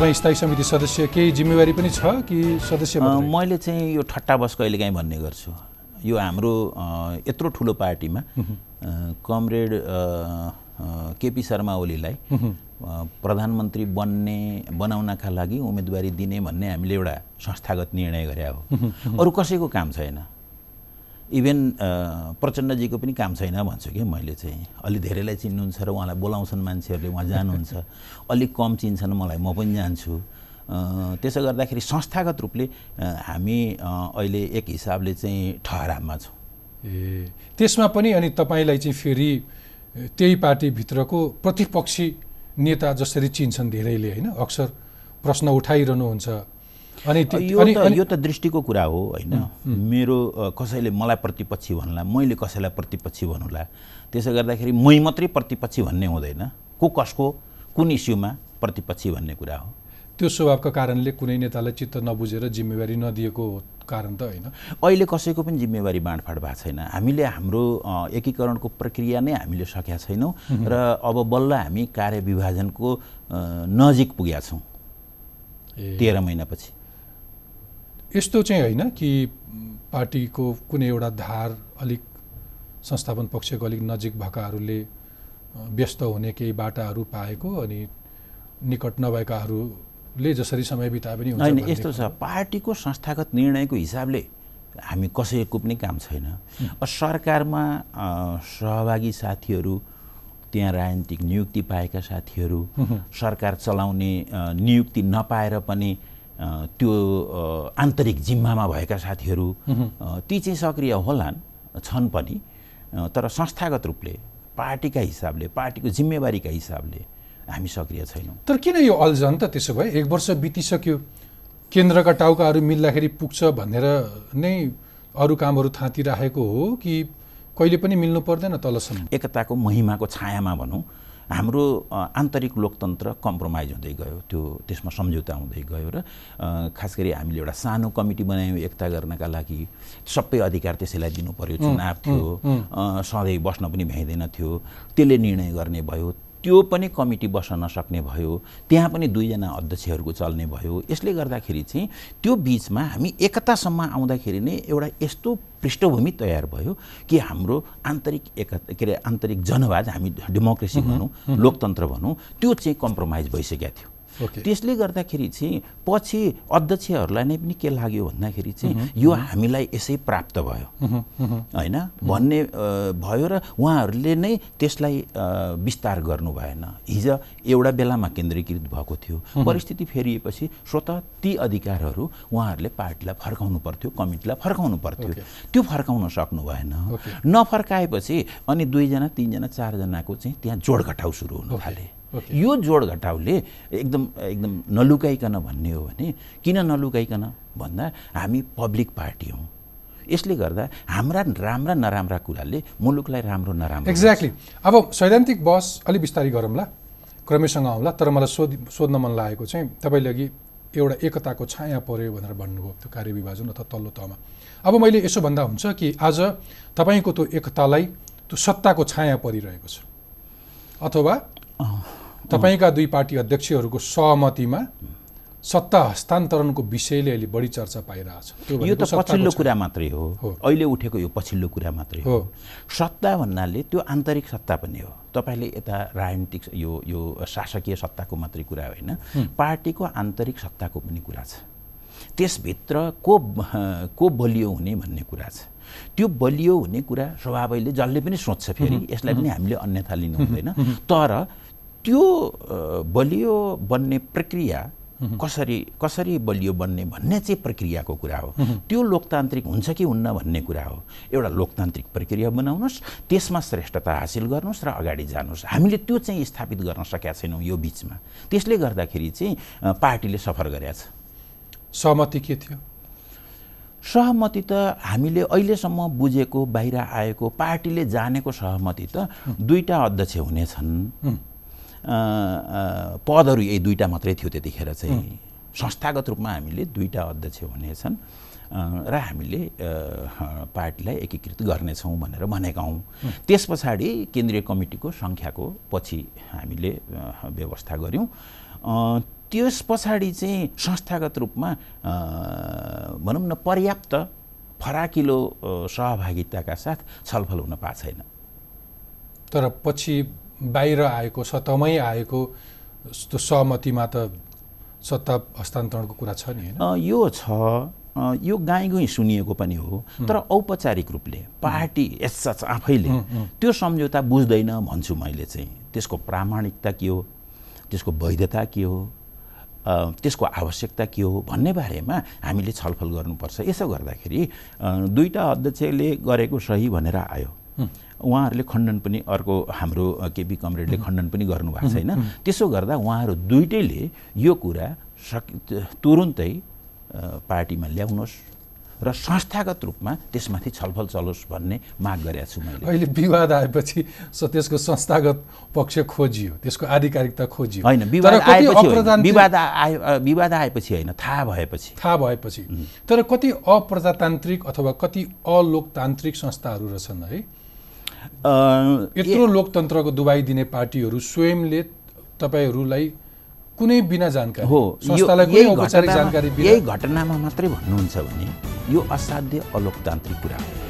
तपाईँ स्थायी समिति सदस्य केही जिम्मेवारी पनि छ कि सदस्य मैले चाहिँ यो ठट्टा बस कहिले भन्ने गर्छु यो हाम्रो यत्रो ठुलो पार्टीमा कमरेड केपी शर्मा ओलीलाई प्रधानमन्त्री बन्ने बनाउनका लागि उम्मेदवारी दिने भन्ने हामीले एउटा संस्थागत निर्णय गरे हो अरू कसैको काम छैन इभेन uh, प्रचण्डजीको पनि काम छैन भन्छु कि मैले चाहिँ अलि धेरैलाई चिन्नुहुन्छ र उहाँलाई बोलाउँछन् मान्छेहरूले उहाँ जानुहुन्छ अलिक कम चिन्छन् मलाई म पनि जान्छु त्यसो गर्दाखेरि संस्थागत रूपले हामी अहिले एक हिसाबले चाहिँ ठहरामा छौँ ए त्यसमा पनि अनि तपाईँलाई चाहिँ फेरि त्यही पार्टीभित्रको प्रतिपक्षी नेता जसरी चिन्छन् धेरैले होइन अक्सर प्रश्न उठाइरहनुहुन्छ अनि यो त यो त दृष्टिको कुरा हो होइन मेरो कसैले मलाई प्रतिपक्षी भन्ला मैले कसैलाई प्रतिपक्षी भन्नुला त्यसो गर्दाखेरि मै मात्रै प्रतिपक्षी भन्ने हुँदैन को कसको कुन इस्युमा प्रतिपक्षी भन्ने कुरा हो त्यो स्वभावको कारणले कुनै नेतालाई चित्त नबुझेर जिम्मेवारी नदिएको कारण त होइन अहिले कसैको पनि जिम्मेवारी बाँडफाँड भएको छैन हामीले हाम्रो एकीकरणको प्रक्रिया नै हामीले सकेका छैनौँ र अब बल्ल हामी कार्यविभाजनको नजिक पुगेका छौँ तेह्र महिनापछि यस्तो चाहिँ होइन कि पार्टीको कुनै एउटा धार अलिक संस्थापन पक्षको अलिक नजिक भएकाहरूले व्यस्त हुने केही बाटाहरू पाएको अनि निकट नभएकाहरूले जसरी समय बिताए पनि होइन यस्तो छ पार्टीको संस्थागत निर्णयको हिसाबले हामी कसैको पनि काम छैन सरकारमा सहभागी साथीहरू त्यहाँ राजनीतिक नियुक्ति पाएका साथीहरू सरकार चलाउने नियुक्ति नपाएर पनि त्यो आन्तरिक जिम्मामा भएका साथीहरू ती चाहिँ सक्रिय होलान् छन् पनि तर संस्थागत रूपले पार्टीका हिसाबले पार्टीको जिम्मेवारीका हिसाबले हामी सक्रिय छैनौँ तर किन यो अल्झन त त्यसो भए एक वर्ष बितिसक्यो केन्द्रका टाउकाहरू मिल्दाखेरि पुग्छ भनेर नै अरू कामहरू थाँतिराखेको हो कि कहिले पनि मिल्नु पर्दैन तलसम्म एकताको महिमाको छायामा भनौँ हाम्रो आन्तरिक लोकतन्त्र कम्प्रोमाइज हुँदै गयो त्यो त्यसमा सम्झौता हुँदै गयो र खास गरी हामीले एउटा सानो कमिटी बनायौँ एकता गर्नका लागि सबै अधिकार त्यसैलाई दिनु पर्यो चुनाव थियो सधैँ बस्न पनि भ्याइँदैन थियो त्यसले निर्णय गर्ने भयो त्यो पनि कमिटी बस्न नसक्ने भयो त्यहाँ पनि दुईजना अध्यक्षहरूको चल्ने भयो यसले गर्दाखेरि चाहिँ त्यो बिचमा हामी एकतासम्म आउँदाखेरि नै एउटा यस्तो पृष्ठभूमि तयार भयो कि हाम्रो आन्तरिक एक के अरे आन्तरिक जनवाद हामी डेमोक्रेसी भनौँ लोकतन्त्र भनौँ त्यो चाहिँ कम्प्रोमाइज भइसकेको थियो त्यसले गर्दाखेरि चाहिँ पछि अध्यक्षहरूलाई नै पनि के लाग्यो भन्दाखेरि चाहिँ यो हामीलाई यसै प्राप्त भयो होइन भन्ने भयो र उहाँहरूले नै त्यसलाई विस्तार गर्नु भएन हिजो एउटा बेलामा केन्द्रीकृत भएको थियो परिस्थिति फेरिएपछि स्वत ती अधिकारहरू उहाँहरूले पार्टीलाई फर्काउनु पर्थ्यो कमिटीलाई फर्काउनु पर्थ्यो त्यो फर्काउन सक्नु भएन नफर्काएपछि अनि दुईजना तिनजना चारजनाको चाहिँ त्यहाँ जोडघटाउ सुरु हुन थाले यो जोड घटाउले एकदम एकदम नलुकाइकन भन्ने हो भने किन नलुकाइकन भन्दा हामी पब्लिक पार्टी हौँ यसले गर्दा हाम्रा राम्रा नराम्रा कुराले मुलुकलाई राम्रो नराम्रो एक्ज्याक्टली अब सैद्धान्तिक बस अलिक बिस्तारै गरौँला क्रमेसँग आउँला तर मलाई सोध सोध्न मन लागेको चाहिँ तपाईँले अघि एउटा एकताको छाया पऱ्यो भनेर भन्नुभयो त्यो कार्यविभाजन अथवा तल्लो तहमा अब मैले यसो भन्दा हुन्छ कि आज तपाईँको त्यो एकतालाई त्यो सत्ताको छाया परिरहेको छ अथवा तपाईँका दुई पार्टी अध्यक्षहरूको सहमतिमा सत्ता हस्तान्तरणको विषयले अहिले बढी चर्चा पाइरहेछ यो त पछिल्लो कुरा मात्रै हो अहिले उठेको यो पछिल्लो कुरा मात्रै हो सत्ता भन्नाले त्यो आन्तरिक सत्ता पनि हो तपाईँले यता राजनीतिक यो यो शासकीय सत्ताको मात्रै कुरा होइन पार्टीको आन्तरिक सत्ताको पनि कुरा छ त्यसभित्र को को बलियो हुने भन्ने कुरा छ त्यो बलियो हुने कुरा स्वभावैले जसले पनि सोध्छ फेरि यसलाई पनि हामीले अन्यथा लिनु हुँदैन तर त्यो बलियो बन्ने प्रक्रिया कसरी कसरी बलियो बन्ने भन्ने चाहिँ प्रक्रियाको कुरा हो त्यो लोकतान्त्रिक हुन्छ कि हुन्न भन्ने कुरा हो एउटा लोकतान्त्रिक प्रक्रिया बनाउनुहोस् त्यसमा श्रेष्ठता हासिल गर्नुहोस् र अगाडि जानुहोस् हामीले त्यो चाहिँ स्थापित गर्न सकेका छैनौँ यो बिचमा त्यसले गर्दाखेरि चाहिँ पार्टीले सफर गरेछ सहमति के थियो सहमति त हामीले अहिलेसम्म बुझेको बाहिर आएको पार्टीले जानेको सहमति त दुईवटा अध्यक्ष हुनेछन् पदहरू यही दुईवटा मात्रै थियो त्यतिखेर चाहिँ संस्थागत रूपमा हामीले दुईवटा अध्यक्ष हुनेछन् र हामीले पार्टीलाई एकीकृत गर्नेछौँ भनेर भनेका हौँ त्यस पछाडि केन्द्रीय कमिटीको सङ्ख्याको पछि हामीले व्यवस्था गऱ्यौँ त्यस पछाडि चाहिँ संस्थागत रूपमा भनौँ न पर्याप्त फराकिलो सहभागिताका साथ छलफल हुन पाएको छैन तर पछि बाहिर आएको सतहमै आएको त्यो सहमतिमा त सत्ता हस्तान्तरणको कुरा छ नि यो छ यो गाई गुई सुनिएको पनि हो तर औपचारिक रूपले पार्टी यसच आफैले त्यो सम्झौता बुझ्दैन भन्छु मैले चाहिँ त्यसको प्रामाणिकता के हो त्यसको वैधता के हो त्यसको आवश्यकता के हो भन्ने बारेमा हामीले छलफल गर्नुपर्छ यसो गर्दाखेरि दुईवटा अध्यक्षले गरेको सही भनेर आयो उहाँहरूले खण्डन पनि अर्को हाम्रो केपी कमरेडले खण्डन पनि गर्नुभएको छैन त्यसो गर्दा उहाँहरू दुइटैले यो कुरा सक तुरुन्तै पार्टीमा ल्याउनुहोस् र संस्थागत रूपमा त्यसमाथि छलफल चलोस् भन्ने माग गरेका छु मैले अहिले विवाद आएपछि त्यसको संस्थागत पक्ष खोजियो त्यसको आधिकारिकता खोजियो होइन विवाद आएपछि विवाद विवाद आएपछि होइन थाहा भएपछि थाहा भएपछि तर कति अप्रजातान्त्रिक अथवा कति अलोकतान्त्रिक संस्थाहरू रहेछन् है यत्रो लोकतन्त्रको दुबाई दिने पार्टीहरू स्वयंले तपाईँहरूलाई कुनै बिना जानकारी हो यही घटनामा मात्रै भन्नुहुन्छ भने यो असाध्य अलोकतान्त्रिक कुरा हो